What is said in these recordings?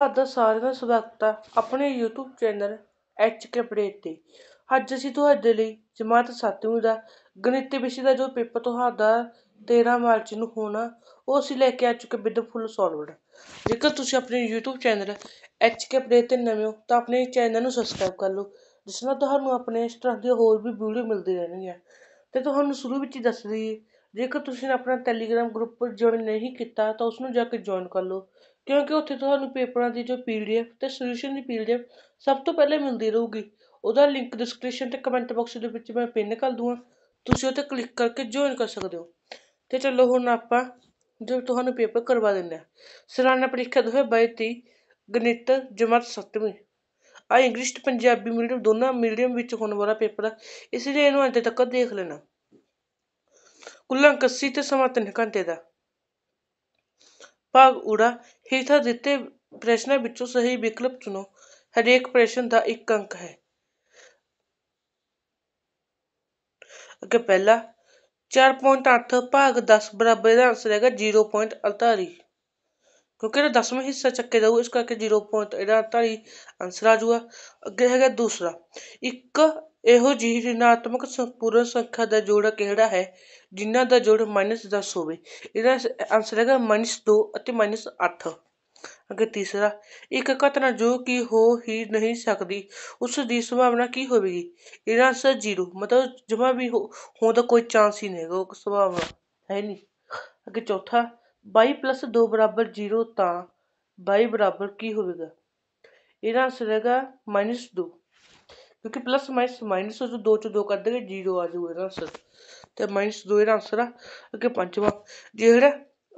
ਧੰਨਵਾਦ ਦਾ ਸਾਰਿਆਂ ਦਾ ਸਵਾਗਤ ਹੈ ਆਪਣੇ YouTube channel H K update ਤੇ ਅੱਜ ਅਸੀਂ ਤੁਹਾਡੇ ਲਈ ਜਮਾਤ 7ਵੀਂ ਦਾ ਗਣਿਤ ਵਿਸ਼ੇ ਦਾ ਜੋ ਪੇਪਰ ਤੁਹਾਡਾ 13 ਮਾਰਚ ਨੂੰ ਹੋਣਾ ਉਹ ਅਸੀਂ ਲੈ ਕੇ ਆ ਚੁੱਕੇ ਵਿਦ ਫੁੱਲ ਸੋਲਵਡ ਜੇਕਰ ਤੁਸੀਂ ਆਪਣੇ YouTube channel H K update ਤੇ ਨਵੇਂ ਹੋ ਤਾਂ ਆਪਣੇ ਚੈਨਲ ਨੂੰ ਸਬਸਕ੍ਰਾਈਬ ਕਰ ਲਓ ਜਿਸ ਨਾਲ ਤੁਹਾਨੂੰ ਆਪਣੇ ਇਸ ਤਰ੍ਹਾਂ ਦੇ ਹੋਰ ਵੀ ਵੀਡੀਓ ਮਿਲਦੇ ਰਹਿਣਗੀਆਂ ਤੇ ਤੁਹਾਨੂੰ ਸ਼ੁਰੂ ਵਿੱਚ ਹੀ ਦੱਸ ਦਈਏ ਜੇਕਰ ਤੁਸੀਂ ਆਪਣਾ ਟੈਲੀਗ੍ਰਾਮ ਗਰੁੱਪ ਜੁਆਇਨ ਨਹੀਂ ਕੀਤਾ ਤਾਂ ਉਸ ਨੂੰ ਜਾ ਕੇ ਜੁਆਇਨ ਕਰ ਲਓ ਕਿਉਂਕਿ ਉੱਥੇ ਤੁਹਾਨੂੰ ਪੇਪਰਾਂ ਦੀ ਜੋ ਪੀ ਡੀ ਐਫ ਅਤੇ ਸਲਿਊਸ਼ਨ ਦੀ ਪੀ ਡੀ ਐਫ ਸਭ ਤੋਂ ਪਹਿਲੇ ਮਿਲਦੀ ਰਹੇਗੀ ਉਹਦਾ ਲਿੰਕ ਡਿਸਕ੍ਰਿਪਸ਼ਨ ਅਤੇ ਕਮੈਂਟ ਬਾਕਸ ਦੇ ਵਿੱਚ ਮੈਂ ਪਿੰਨ ਕਰ ਦੂੰਗਾ ਤੁਸੀਂ ਉੱਥੇ ਕਲਿੱਕ ਕਰਕੇ ਜੁਆਇਨ ਕਰ ਸਕਦੇ ਹੋ ਅਤੇ ਚਲੋ ਹੁਣ ਆਪਾਂ ਜੋ ਤੁਹਾਨੂੰ ਪੇਪਰ ਕਰਵਾ ਦਿੰਦੇ ਸਲਾਨਾ ਪ੍ਰੀਖਿਆ ਦੋ ਹਜ਼ਾਰ ਬਾਈ ਗਣਿਤ ਜਮਾਤ ਸੱਤਵੀਂ ਆ ਇੰਗਲਿਸ਼ ਤੇ ਪੰਜਾਬੀ ਮੀਡੀਅਮ ਦੋਨਾਂ ਮੀਡੀਅਮ ਵਿੱਚ ਹੋਣ ਵਾਲਾ ਪੇਪਰ ਹੈ ਇਸ ਲਈ ਇਹਨੂੰ ਅੰਤ ਤੱਕ ਦੇਖ ਲੈਣਾ ਕੁੱਲ ਅੰਕ 80 ਤੇ ਸਮਾਂ 3 ਘੰਟੇ ਦਾ ਭਾਗ ਉੜਾ ਹੇਠਾਂ ਦਿੱਤੇ ਪ੍ਰਸ਼ਨਾਂ ਵਿੱਚੋਂ ਸਹੀ ਵਿਕਲਪ ਚੁਣੋ ਹਰੇਕ ਪ੍ਰਸ਼ਨ ਦਾ ਇੱਕ ਅੰਕ ਹੈ ਅੱਗੇ ਪਹਿਲਾ 4.8 ਭਾਗ 10 ਬਰਾਬਰ ਦਾ ਆਨਸਰ ਹੈਗਾ 0.48 ਕਿਉਂਕਿ ਇਹਦਾ 10ਵਾਂ ਹਿੱਸਾ ਚੱਕੇ ਜਾਊ ਇਸ ਕਰਕੇ 0.48 ਇਹਦਾ 48 ਆਨਸਰ ਆ ਜਾਊਗਾ ਅੱਗੇ ਹੈਗਾ ਦੂਸਰਾ ਇੱਕ ਇਹੋ ਜੀ ਰਿਣਾਤਮਕ ਸੰਪੂਰਨ ਸੰਖਿਆ ਦਾ ਜੋੜਾ ਕਿਹੜਾ ਹੈ ਜਿਨ੍ਹਾਂ ਦਾ ਜੋੜ -10 ਹੋਵੇ ਇਹਦਾ ਆਨਸਰ ਹੈਗਾ -2 ਅਤੇ -8 ਅਗੇ ਤੀਸਰਾ ਇੱਕ ਘਟਨਾ ਜੋ ਕਿ ਹੋ ਹੀ ਨਹੀਂ ਸਕਦੀ ਉਸ ਦੀ ਸੰਭਾਵਨਾ ਕੀ ਹੋਵੇਗੀ ਇਹਦਾ ਆਨਸਰ 0 ਮਤਲਬ ਜਮਾ ਵੀ ਹੋ ਤਾਂ ਕੋਈ ਚਾਂਸ ਹੀ ਨਹੀਂ ਹੈਗਾ ਉਹ ਸੰਭਾਵਨਾ ਹੈ ਨਹੀਂ ਅਗੇ ਚੌਥਾ 22 2 0 ਤਾਂ 22 ਬਰਾਬਰ ਕੀ ਹੋਵੇਗਾ ਇਹਦਾ ਆਨਸਰ ਹੈਗਾ -2 ਕਿਉਂਕਿ ਪਲੱਸ ਮਾਈਨਸ ਮਾਈਨਸ ਜੋ ਦੋ ਚੋਂ ਦੋ कर देंगे ਜ਼ੀਰੋ ਆ ਜਾਊਗਾ ਇਹਦਾ ਆਨਸਰ ਤੇ ਮਾਈਨਸ 2 ਇਹਦਾ ਆਨਸਰ ਆ ਅੱਗੇ ਪੰਜਵਾਂ ਜਿਹੜਾ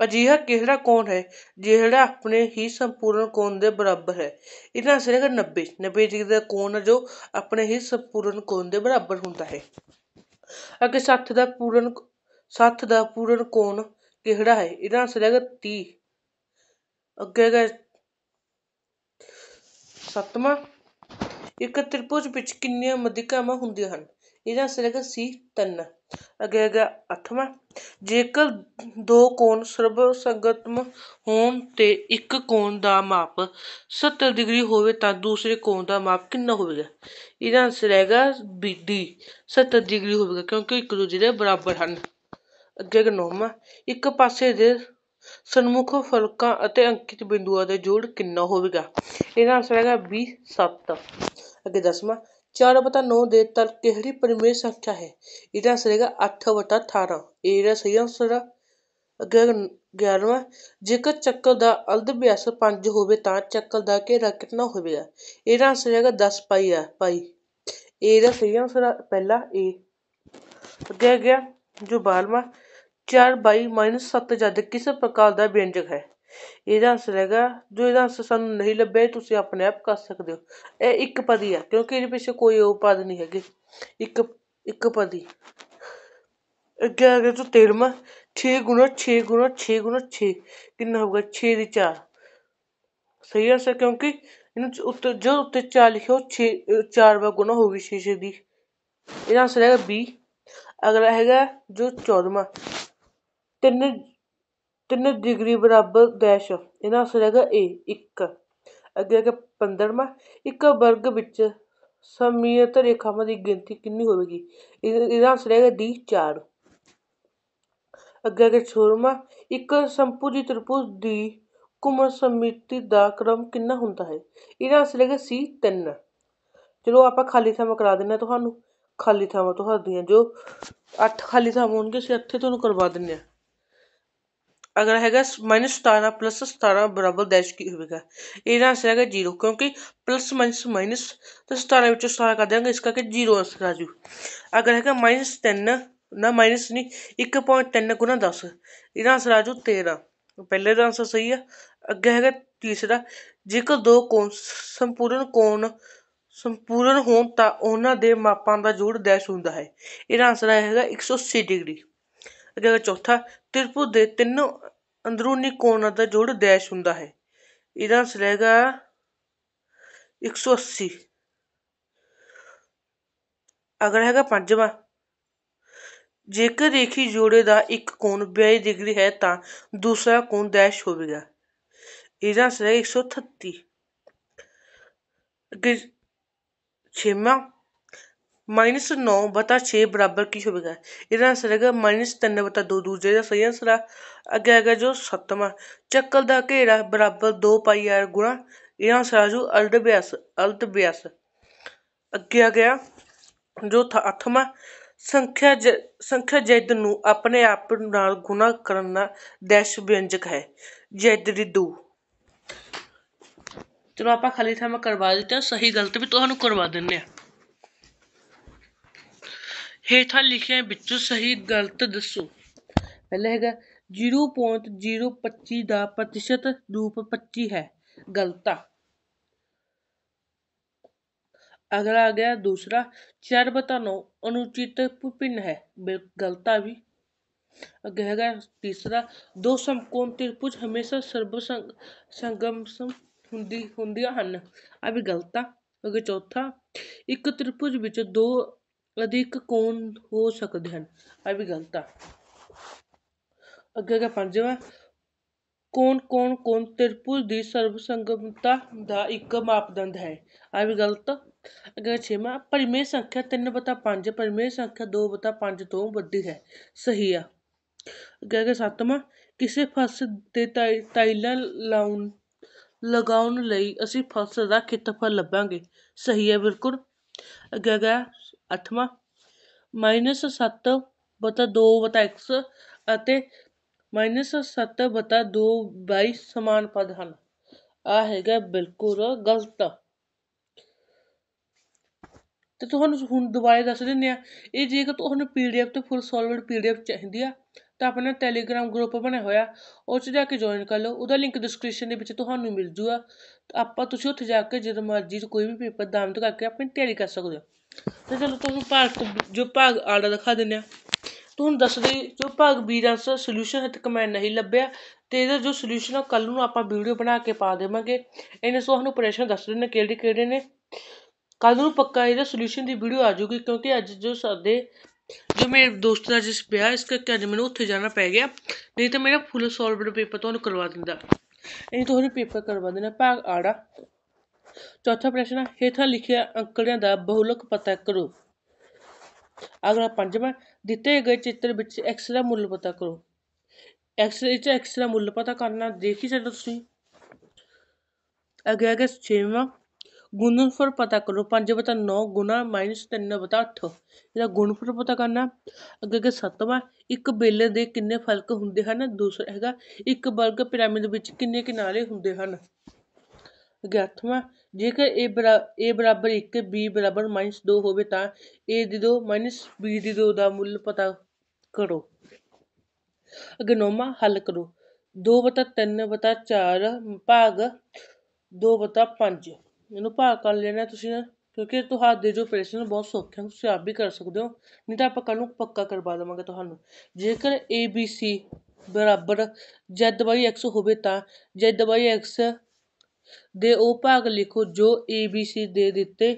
ਅਜਿਹਾ ਕਿਹੜਾ ਕੋਣ ਹੈ ਜਿਹੜਾ ਆਪਣੇ ਹੀ ਸੰਪੂਰਨ ਕੋਣ ਦੇ ਬਰਾਬਰ ਹੈ ਇਹਦਾ ਆਨਸਰ ਹੈਗਾ 90 90 ਡਿਗਰੀ ਦਾ ਕੋਣ ਜੋ ਆਪਣੇ ਹੀ ਸੰਪੂਰਨ ਕੋਣ ਦੇ ਬਰਾਬਰ ਹੁੰਦਾ ਹੈ ਅੱਗੇ 60 ਦਾ ਪੂਰਨ 60 ਦਾ ਪੂਰਨ ਕੋਣ ਕਿਹੜਾ ਹੈ ਇਹਦਾ ਆਨਸਰ ਹੈਗਾ 30 ਅੱਗੇ ਹੈਗਾ ਸੱਤਵਾਂ ਇੱਕ ਤ੍ਰਿਭੁਜ ਵਿੱਚ ਕਿੰਨੀਆਂ ਮਧਿਕਾਵਾਂ ਹੁੰਦੀਆਂ ਹਨ ਇਹਦਾ ਆਨਸਰ ਹੈਗਾ ਸੀ ਤਿੰਨ ਅੱਗੇ ਹੈਗਾ ਅੱਠਵਾਂ ਜੇਕਰ ਦੋ ਕੋਣ ਸਰਬਸੰਗਤਮ ਹੋਣ ਤੇ ਇੱਕ ਕੋਣ ਦਾ ਮਾਪ 70 ਡਿਗਰੀ ਹੋਵੇ ਤਾਂ ਦੂਸਰੇ ਕੋਣ ਦਾ ਮਾਪ ਕਿੰਨਾ ਹੋਵੇਗਾ ਇਹਦਾ ਆਨਸਰ ਹੈਗਾ ਬੀ 70 ਡਿਗਰੀ ਹੋਵੇਗਾ ਕਿਉਂਕਿ ਇੱਕ ਦੂਜੇ ਦੇ ਬਰਾਬਰ ਹਨ ਅੱਗੇ ਹੈਗਾ ਨੌਵਾਂ ਇੱਕ ਪਾਸੇ ਦੇ ਸਨਮੁਖ ਫਲਕਾਂ ਅਤੇ ਅੰਕਿਤ ਬਿੰਦੂਆਂ ਦਾ ਜੋੜ ਕਿੰਨਾ ਹੋਵੇਗਾ ਇਹਦਾ ਆਨਸਰ ਹੈਗਾ 27 ਅੱਗੇ ਦਸਵਾਂ 4 ਬਟਾ 9 ਦੇ ਤਰ ਕਿਹੜੀ ਪਰਿਮੇय ਸੰਖਿਆ ਹੈ ਇਹਦਾ ਆਨਸਰ 8 ਬਟਾ 18 ਇਹ ਇਹਦਾ ਸਹੀ ਆਨਸਰ ਹੈ ਅੱਗੇ 11ਵਾਂ ਜੇਕਰ ਚੱਕਰ ਦਾ ਅਰਧ ਵਿਆਸ 5 ਹੋਵੇ ਤਾਂ ਚੱਕਰ ਦਾ ਘੇਰਾ ਕਿੰਨਾ ਹੋਵੇਗਾ ਇਹਦਾ ਆਨਸਰ ਹੈਗਾ 10 ਪਾਈ ਆ ਪਾਈ ਇਹ ਇਹਦਾ ਸਹੀ ਆਨਸਰ ਪਹਿਲਾ ਏ ਅੱਗੇ ਗਿਆ ਜੋ 12ਵਾਂ 4 ਬਾਈ 7 ਜਦ ਕਿਸ ਪ੍ਰਕਾਰ ਦਾ ਵਿਅੰਜਕ ਹੈ ਇਹਦਾ ਅਸਰ ਹੈਗਾ ਜੋ ਇਹਦਾ ਅਸਰ ਸਾਨੂੰ ਨਹੀਂ ਲੱਭੇ ਤੁਸੀਂ ਆਪਣੇ ਆਪ ਕਰ ਸਕਦੇ ਹੋ ਇਹ ਇੱਕ ਪਦੀ ਆ ਕਿਉਂਕਿ ਇਹਦੇ ਪਿੱਛੇ ਕੋਈ ਉਹ ਪਦ ਨਹੀਂ ਹੈਗੇ ਇੱਕ ਇੱਕ ਪਦੀ ਅੱਗੇ ਆ ਗਿਆ ਤੂੰ ਤੇਰਵਾਂ 6 ਗੁਣਾ 6 ਗੁਣਾ 6 ਗੁਣਾ 6 ਕਿੰਨਾ ਹੋਊਗਾ 6 ਦੀ 4 ਸਹੀ ਆਂਸਰ ਕਿਉਂਕਿ ਇਹਨੂੰ ਉੱਤੇ ਜੋ ਉੱਤੇ 4 ਲਿਖਿਓ 6 4 ਵਾਰ ਗੁਣਾ ਹੋ ਗਈ 6 6 ਦੀ ਇਹਦਾ ਆਂਸਰ ਹੈਗਾ B ਅਗਲਾ ਹੈਗਾ ਜੋ 14ਵਾਂ ਤਿੰਨ ਤਿੰਨ ਡਿਗਰੀ ਬਰਾਬਰ ਡੈਸ਼ ਇਹਦਾ ਆਨਸਰ ਹੈਗਾ ਏ ਇੱਕ ਅੱਗੇ ਹੈਗਾ ਪੰਦਰਵਾਂ ਇੱਕ ਵਰਗ ਵਿੱਚ ਸਮੀਅਤ ਰੇਖਾਵਾਂ ਦੀ ਗਿਣਤੀ ਕਿੰਨੀ ਹੋਵੇਗੀ ਇਹਦਾ ਆਨਸਰ ਹੈਗਾ ਡੀ ਚਾਰ ਅੱਗੇ ਹੈਗਾ 16ਵਾਂ ਇੱਕ ਸੰਪੂਜੀ ਤ੍ਰਿਭੁਜ ਦੀ ਘੁੰਮਣ ਸਮਿਤੀ ਦਾ ਕ੍ਰਮ ਕਿੰਨਾ ਹੁੰਦਾ ਹੈ ਇਹਦਾ ਆਨਸਰ ਹੈਗਾ ਸੀ 3 ਚਲੋ ਆਪਾਂ ਖਾਲੀ ਥਾਵਾਂ ਕਰਾ ਦਿੰਨੇ ਤੁਹਾਨੂੰ ਖਾਲੀ ਥਾਵਾਂ ਤੁਹਾਡੀਆਂ ਜੋ 8 ਖਾਲੀ ਥਾਵਾਂ ਹੋਣਗੇ ਅਸੀਂ ਇੱਥੇ ਤੁਹਾਨੂੰ ਕਰਵਾ ਦਿੰਨੇ ਆ ਅਗਲਾ ਹੈਗਾ ਮਾਈਨਸ 17 ਪਲੱਸ 17 ਬਰਾਬਰ ਡੈਸ਼ ਕੀ ਹੋਵੇਗਾ ਇਹਦਾ ਆਨਸਰ ਹੈਗਾ 0 ਕਿਉਂਕਿ ਪਲੱਸ ਮਾਈਨਸ ਮਾਈਨਸ ਤੇ 17 ਵਿੱਚੋਂ 17 ਕਰ ਦਿਆਂਗੇ ਇਸ ਕਰਕੇ 0 ਆਨਸਰ ਆ ਜੂ ਅਗਰ ਹੈਗਾ ਮਾਈਨਸ 3 ਨਾ ਮਾਈਨਸ ਨਹੀਂ 1.3 ਗੁਣਾ 10 ਇਹਦਾ ਆਨਸਰ ਆ ਜੂ 13 ਪਹਿਲੇ ਦਾ ਆਨਸਰ ਸਹੀ ਆ ਅੱਗੇ ਹੈਗਾ ਤੀਸਰਾ ਜੇਕਰ ਦੋ ਕੋਣ ਸੰਪੂਰਨ ਕੋਣ ਸੰਪੂਰਨ ਹੋਣ ਤਾਂ ਉਹਨਾਂ ਦੇ ਮਾਪਾਂ ਦਾ ਜੋੜ ਡੈਸ਼ ਹੁੰਦਾ ਹੈ ਇਹਦਾ ਆਨਸਰ ਆਏਗਾ 180 ਡਿਗਰੀ ਜਾਂ ਚੌਥਾ ਤ੍ਰਿਭੁਜ ਦੇ ਤਿੰਨ ਅੰਦਰੂਨੀ ਕੋਣਾਂ ਦਾ ਜੋੜ ਡੈਸ਼ ਹੁੰਦਾ ਹੈ ਇਹਦਾ ਆਨਸਰ ਹੈਗਾ 180 ਅਗਲਾ ਹੈਗਾ ਪੰਜਵਾਂ ਜੇਕਰ ਰੇਖੀ ਜੋੜੇ ਦਾ ਇੱਕ ਕੋਣ 42 ਡਿਗਰੀ ਹੈ ਤਾਂ ਦੂਸਰਾ ਕੋਣ ਡੈਸ਼ ਹੋਵੇਗਾ ਇਹਦਾ ਆਨਸਰ ਹੈ 133 ਅੱਗੇ ਛੇਵਾਂ ਮਾਈਨਸ 9 ਬਤਾ 6 ਬਰਾਬਰ ਕੀ ਹੋਵੇਗਾ ਇਹਦਾ ਆਨਸਰ ਹੈਗਾ ਮਾਈਨਸ 3 ਬਤਾ 2 ਦੂਜੇ ਦਾ ਸਹੀ ਆਨਸਰ ਆ ਅੱਗੇ ਆਗਾ ਜੋ ਸੱਤਵਾਂ ਚੱਕਰ ਦਾ ਘੇਰਾ ਬਰਾਬਰ 2 ਪਾਈ ਆਰ ਗੁਣਾ ਇਹ ਆਨਸਰ ਆ ਜੋ ਅਲਧ ਬਿਆਸ ਅਲਟ ਬਿਆਸ ਅੱਗੇ ਆ ਗਿਆ ਜੋ ਅੱਠਵਾਂ ਸੰਖਿਆ ਸੰਖਿਆ ਜੈਦ ਨੂੰ ਆਪਣੇ ਆਪ ਨਾਲ ਗੁਣਾ ਕਰਨ ਦਾ ਦੈਸ਼ ਵਿਅੰਜਕ ਹੈ ਜੈਦ ਦੀ ਦੂ ਚਲੋ ਆਪਾਂ ਖਾਲੀ ਥਾਂ ਮੈਂ ਕਰਵਾ ਦਿੱਤਾ ਸਹੀ ਗਲਤ ਵੀ ਤੁਹਾਨੂੰ ਕਰਵਾ ਦਿੰਨੇ ਆ ਹੇਠਾਂ ਲਿਖਿਆਂ ਵਿੱਚੋਂ ਸਹੀ ਗਲਤ ਦੱਸੋ ਪਹਿਲਾ ਹੈਗਾ 0.025 ਦਾ ਪ੍ਰਤੀਸ਼ਤ ਰੂਪ 25 ਹੈ ਗਲਤਾ ਅਗਲਾ ਆ ਗਿਆ ਦੂਸਰਾ ਚਾਰ ਬਤਾ ਅਨੁਚਿਤ ਭਿੰਨ ਹੈ ਗਲਤਾ ਵੀ ਅੱਗੇ ਹੈਗਾ ਤੀਸਰਾ ਦੋ ਸਮਕੋਣ ਤ੍ਰਿਭੁਜ ਹਮੇਸ਼ਾ ਸਰਬ ਸੰਗਮ ਹੁੰਦੀ ਹੁੰਦੀਆਂ ਹਨ ਆ ਵੀ ਗਲਤਾ ਅੱਗੇ ਚੌਥਾ ਇੱਕ ਤ੍ਰਿਭੁਜ ਵਿੱਚ ਦੋ ਅਧਿਕ ਕੋਣ ਹੋ ਸਕਦੇ ਹਨ ਇਹ ਵੀ ਗਲਤ ਆ ਅੱਗੇ ਦਾ ਪੰਜਵਾਂ ਕੋਣ ਕੋਣ ਕੋਣ ਤਿਰਪੁਰ ਦੀ ਸੰਗਮਤਾ ਦਾ ਇੱਕ ਮਾਪਦੰਡ ਹੈ ਇਹ ਵੀ ਗਲਤ ਅਗਰ ਛੇਮਾ ਪਰਮੇ ਸੰਖਿਆ 3/5 ਪਰਮੇ ਸੰਖਿਆ 2/5 ਤੋਂ ਵੱਡੀ ਹੈ ਸਹੀ ਆ ਅਗਰ ਅੱਗੇ ਸੱਤਵਾਂ ਕਿਸੇ ਫਸ ਤੇ ਟਾਈਲਾਂ ਲਾਉਣ ਲਗਾਉਣ ਲਈ ਅਸੀਂ ਫਸ ਦਾ ਖੇਤਰਫਲ ਲੱਭਾਂਗੇ ਸਹੀ ਹੈ ਬਿਲਕੁਲ ਅਗਰ ਅਠਵਾਂ ਮਾਈਨਸ 2 x ਅਤੇ ਮਾਈਨਸ ਸੱਤ ਬਾਈ ਸਮਾਨ ਪਦ ਹਨ ਆ ਹੈਗਾ ਬਿਲਕੁਲ ਗਲਤ ਤੇ ਤੁਹਾਨੂੰ ਹੁਣ ਦੁਬਾਰੇ ਦੱਸ ਦਿੰਦੇ ਆ ਇਹ ਜੇਕਰ ਤੁਹਾਨੂੰ ਪੀਡੀਐਫ ਤੇ ਫੁੱਲ ਸੋਲਵਡ ਪੀਡੀਐਫ ਚਾਹੀਦੀ ਆ ਤਾਂ ਆਪਣਾ ਟੈਲੀਗ੍ਰਾਮ ਗਰੁੱਪ ਬਣਿਆ ਹੋਇਆ ਉਹ 'ਚ ਜਾ ਕੇ ਜੁਆਇਨ ਕਰ ਲਓ ਉਹਦਾ ਲਿੰਕ ਡਿਸਕ੍ਰਿਪਸ਼ਨ ਦੇ ਵਿੱਚ ਤੁਹਾਨੂੰ ਮਿਲ ਜੂਗਾ ਆਪਾਂ ਤੁਸੀਂ ਉੱਥੇ ਜਾ ਕੇ ਜਦ ਮਰਜ਼ੀ ਕੋਈ ਵੀ ਪੇਪਰ ਦਾਮਤ ਕਰਕੇ ਆਪਣੀ ਤਿਆਰੀ ਕਰ ਸਕਦੇ ਹੋ ਤੇ ਚਲੋ ਤੁਹਾਨੂੰ ਭਾਗ ਜੋ ਭਾਗ ਆ ਦਿਖਾ ਦਿੰਦੇ ਆ ਤੁਹਾਨੂੰ ਦੱਸਦੇ ਜੋ ਭਾਗ ਬੀ ਦਾ ਸੋਲੂਸ਼ਨ ਹਿੱਤ ਕਮੈਂਟ ਨਹੀਂ ਲੱਭਿਆ ਤੇ ਇਹਦਾ ਜੋ ਸੋਲੂਸ਼ਨ ਆ ਕੱਲ ਨੂੰ ਆਪਾਂ ਵੀਡੀਓ ਬਣਾ ਕੇ ਪਾ ਦੇਵਾਂਗੇ ਇਹਨੇ ਸੋ ਸਾਨੂੰ ਪ੍ਰੈਸ਼ਰ ਦੱਸ ਦੇਣਾ ਕਿਹੜੇ ਕਿਹੜੇ ਨੇ ਕੱਲ ਨੂੰ ਪੱਕਾ ਇਹਦਾ ਸੋਲੂਸ਼ਨ ਦੀ ਵੀਡੀਓ ਆ ਜਾਊਗੀ ਕਿਉਂਕਿ ਅੱਜ ਜੋ ਸਾਡੇ ਜੋ ਮੇਰੇ ਦੋਸਤ ਦਾ ਜਿਸ ਪਿਆ ਇਸ ਕਰਕੇ ਅੱਜ ਮੈਨੂੰ ਉੱਥੇ ਜਾਣਾ ਪੈ ਗਿਆ ਨਹੀਂ ਤਾਂ ਮੇਰਾ ਫੁੱਲ ਸੋਲਵਡ ਪੇਪਰ ਤੁਹਾਨੂੰ ਕਰਵਾ ਦਿੰਦਾ ਇਹ ਤੁਹਾਨੂੰ ਪੇਪਰ ਕਰਵਾ ਦੇਣਾ ਭਾਗ ਆੜਾ ਚੌਥਾ ਪ੍ਰਸ਼ਨ ਹੈ ਲਿਖਿਆ ਅੰਕੜਿਆਂ ਦਾ ਬਹੁਲਕ ਪਤਾ ਕਰੋ ਅਗਲਾ ਪੰਜਵਾਂ ਦਿੱਤੇ ਗਏ ਚਿੱਤਰ ਵਿੱਚ x ਦਾ ਮੁੱਲ ਪਤਾ ਕਰੋ ਐਕਸ ਵਿੱਚ x ਦਾ ਮੁੱਲ ਪਤਾ ਕਰਨਾ ਦੇਖ ਹੀ ਸਕਦੇ ਤੁਸੀਂ ਅੱਗੇ ਅੱਗੇ ਛੇਵਾਂ ਗੁਣਨਫਲ ਪਤਾ ਕਰੋ 5 ਬਤਾ 9 ਗੁਣਾ 3 ਬਤਾ 8 ਇਹਦਾ ਗੁਣਨਫਲ ਪਤਾ ਕਰਨਾ ਅੱਗੇ ਅੱਗੇ ਸੱਤਵਾਂ ਇੱਕ ਬੇਲੇ ਦੇ ਕਿੰਨੇ ਫਲਕ ਹੁੰਦੇ ਹਨ ਦੂਸਰਾ ਹੈਗਾ ਇੱਕ ਵਰਗ ਪਿਰਾਮਿਡ ਵਿੱਚ ਕਿੰਨੇ ਕਿਨਾਰੇ ਹੁੰਦੇ ਹਨ ਅਗਿਆਤਮਕ ਜੇਕਰ A ਬਰਾ A ਬਰਾਬਰ ਇੱਕ B ਬਰਾਬਰ ਮਾਈਨਸ ਦੋ ਹੋਵੇ ਤਾਂ A ਦੀ ਦੋ minus B ਦੀ ਦੋ ਦਾ ਮੁੱਲ ਪਤਾ ਕਰੋ ਅਗਨੋਮਾ ਹੱਲ ਕਰੋ ਦੋ ਬਤਾ ਤਿੰਨ ਬਤਾ ਚਾਰ ਭਾਗ ਦੋ ਬਤਾ ਪੰਜ ਇਹਨੂੰ ਭਾਗ ਕਰ ਲੈਣਾ ਤੁਸੀਂ ਕਿਉਂਕਿ ਤੁਹਾਡੇ ਜੋ ਪ੍ਰੈਸ਼ਨ ਬਹੁਤ ਸੌਖੇ ਹਨ ਤੁਸੀਂ ਆਪ ਵੀ ਕਰ ਸਕਦੇ ਹੋ ਨਹੀਂ ਤਾਂ ਆਪਾਂ ਕੱਲ ਨੂੰ ਪੱਕਾ ਕਰਵਾ ਦੇਵਾਂਗੇ ਤੁਹਾਨੂੰ ਜੇਕਰ ABC ਬਰਾਬਰ z/x ਹੋਵੇ ਤਾਂ z/x ਦੇ ਉਹ ਭਾਗ ਲਿਖੋ ਜੋ ABC ਦੇ ਦਿੱਤੇ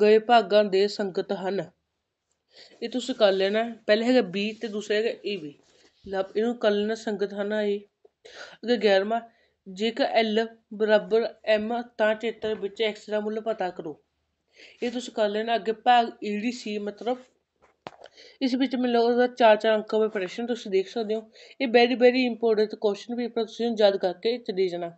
ਗਏ ਭਾਗਾਂ ਦੇ ਸੰਗਤ ਹਨ ਇਹ ਤੁਸੀਂ ਕਰ ਲੈਣਾ ਪਹਿਲੇ ਹੈਗਾ B ਤੇ ਦੂਸਰਾ ਹੈਗਾ AB ਲਓ ਲੱਭ ਇਹਨੂੰ ਕਰ ਲੈਣਾ ਸੰਗਤ ਹਨ ਇਹ ਅਗੇ ਗੈਰਮਾ ਜੇਕਰ L ਬਰਾਬਰ M ਤਾਂ ਚੇਤਰ ਵਿੱਚ x ਦਾ ਮੁੱਲ ਪਤਾ ਕਰੋ ਇਹ ਤੁਸੀਂ ਕਰ ਲੈਣਾ ਅੱਗੇ ਭਾਗ EDC ਮਤਲਬ ਇਸ ਵਿੱਚ ਮੈਨੂੰ ਲੱਗਦਾ ਚਾਰ ਚਾਰ ਅੰਕਾਂ ਦੇ ਪ੍ਰਸ਼ਨ ਤੁਸੀਂ ਦੇਖ ਸਕਦੇ ਹੋ ਇਹ very very important question paper ਤੁਸੀਂ ਯਾਦ ਕਰਕੇ ਚਲੇ ਜਾਣਾ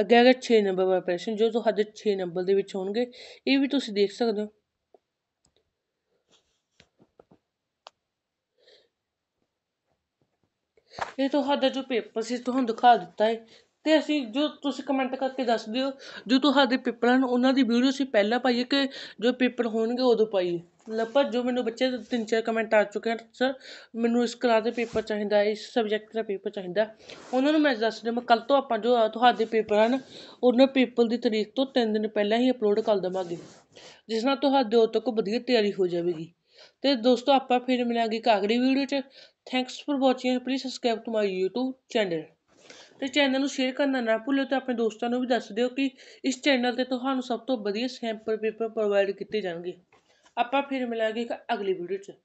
ਅੱਗੇ ਅਗਰ 6 ਨੰਬਰ ਵਾਲਾ ਪ੍ਰਸ਼ਨ ਜੋ ਤੁਹਾਡੇ 6 ਨੰਬਰ ਦੇ ਵਿੱਚ ਹੋਣਗੇ ਇਹ ਵੀ ਤੁਸੀਂ ਦੇਖ ਸਕਦੇ ਹੋ ਇਹ ਤੁਹਾਡਾ ਜੋ ਪੇਪਰ ਸੀ ਤੁਹਾਨੂੰ ਦਿਖਾ ਦਿੱਤਾ ਹੈ ਤੇ ਅਸੀਂ ਜੋ ਤੁਸੀਂ ਕਮੈਂਟ ਕਰਕੇ ਦੱਸ ਦਿਓ ਜੋ ਤੁਹਾਡੇ ਪੇਪਰ ਹਨ ਉਹਨਾਂ ਦੀ ਵੀਡੀਓ ਅਸੀਂ ਪਹਿਲਾਂ ਪਾਈਏ ਕਿ ਜੋ ਪੇਪਰ ਹੋਣਗੇ ਉਦੋਂ ਪਾਈਏ ਲਗਭਗ ਜੋ ਮੈਨੂੰ ਬੱਚੇ ਤਿੰਨ ਚਾਰ ਕਮੈਂਟ ਆ ਚੁੱਕੇ ਹਨ ਸਰ ਮੈਨੂੰ ਇਸ ਕਲਾਸ ਦੇ ਪੇਪਰ ਚਾਹੀਦਾ ਇਸ ਸਬਜੈਕਟ ਦਾ ਪੇਪਰ ਚਾਹੀਦਾ ਉਹਨਾਂ ਨੂੰ ਮੈਂ ਦੱਸ ਦੇਵਾਂ ਕੱਲ ਤੋਂ ਆਪਾਂ ਜੋ ਤੁਹਾਡੇ ਪੇਪਰ ਹਨ ਉਹਨਾਂ ਪੇਪਰ ਦੀ ਤਰੀਕ ਤੋਂ ਤਿੰਨ ਦਿਨ ਪਹਿਲਾਂ ਹੀ ਅਪਲੋਡ ਕਰ ਦੇਵਾਂਗੇ ਜਿਸ ਨਾਲ ਤੁਹਾਡੇ ਉਹ ਤੱਕ ਵਧੀਆ ਤਿਆਰੀ ਹੋ ਜਾਵੇਗੀ ਤੇ ਦੋਸਤੋ ਆਪਾਂ ਫਿਰ ਮਿਲਾਂਗੇ ਇੱਕ ਅਗਲੀ ਵੀਡੀਓ 'ਚ thanks for watching please subscribe to my YouTube channel ਤੇ ਚੈਨਲ ਨੂੰ ਸ਼ੇਅਰ ਕਰਨਾ ਨਾ ਭੁੱਲੋ ਤੇ ਆਪਣੇ ਦੋਸਤਾਂ ਨੂੰ ਵੀ ਦੱਸ ਦਿਓ ਕਿ ਇਸ ਚੈਨਲ 'ਤੇ ਤੁਹਾਨੂੰ ਸਭ ਤੋਂ ਵਧੀਆ ਸੈਂਪਲ ਪੇਪਰ ਪ੍ਰੋਵਾਈਡ ਕੀਤੇ ਜਾਣਗੇ ਆਪਾਂ ਫਿਰ ਮਿਲਾਂਗੇ ਇੱਕ ਅਗਲੀ ਵੀਡੀਓ 'ਚ